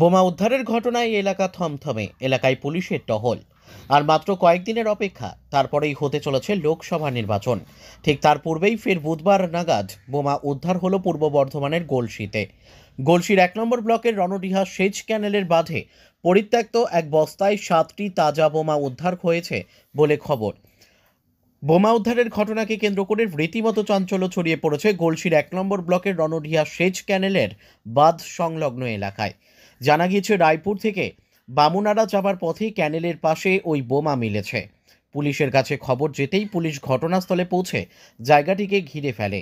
বোমা উদ্ধারের ঘটনায় এলাকা থমথমে এলাকায় পুলিশের টহল আর মাত্র কয়েকদিনের অপেক্ষা তারপরেই হতে চলেছে লোকসভা নির্বাচন ঠিক তার পূর্বেই ফের বুধবার নাগাদ বোমা উদ্ধার হলো পূর্ব বর্ধমানের গোলশিতে গোলশির এক নম্বর ব্লকের রণডিহা সেচ ক্যানেলের বাঁধে পরিত্যক্ত এক বস্তায় সাতটি তাজা বোমা উদ্ধার হয়েছে বলে খবর বোমা উদ্ধারের ঘটনাকে কেন্দ্র করে রীতিমতো চাঞ্চল্য ছড়িয়ে পড়েছে গোলশির এক নম্বর ব্লকের রণডিহা সেচ ক্যানেলের বাঁধ সংলগ্ন এলাকায় জানা গিয়েছে রায়পুর থেকে বামুনাড়া যাবার পথে ক্যানেলের পাশে ওই বোমা মিলেছে পুলিশের কাছে খবর যেতেই পুলিশ ঘটনাস্থলে পৌঁছে জায়গাটিকে ঘিরে ফেলে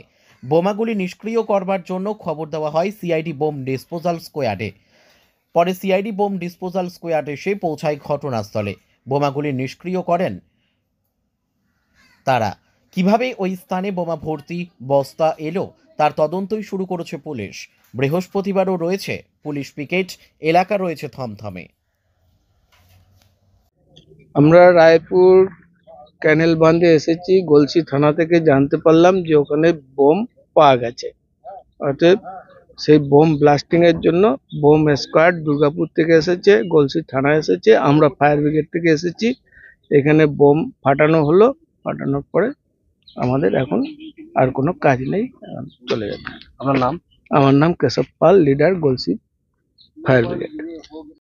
বোমাগুলি নিষ্ক্রিয় করবার জন্য খবর দেওয়া হয় সিআইডি বোম ডিসপোজাল স্কোয়াডে পরে সিআইডি বোম ডিসপোজাল স্কোয়াডে সে পৌঁছায় ঘটনাস্থলে বোমাগুলি নিষ্ক্রিয় করেন তারা কিভাবে ওই স্থানে বোমা ভর্তি বস্তা এলো তার তদন্তই শুরু করেছে পুলিশ বৃহস্পতিবারও রয়েছে পুলিশ পিকেট এলাকা রয়েছে থমথমে আমরা রায়পুর ক্যানেল বাঁধে এসেছি গলসি থানা থেকে জানতে পারলাম যে ওখানে বোম পাওয়া গেছে অর্থাৎ সেই বোম ব্লাস্টিংয়ের জন্য বোম স্কোয়াড দুর্গাপুর থেকে এসেছে গলসি থানা এসেছে আমরা ফায়ার ব্রিগেড থেকে এসেছি এখানে বোম ফাটানো হলো ফাটানোর পরে আমাদের এখন আর কোনো কাজ নেই চলে যাবে আপনার নাম আমার নাম কেশব পাল লিডার গোলসি ফায়ার ব্রিগেড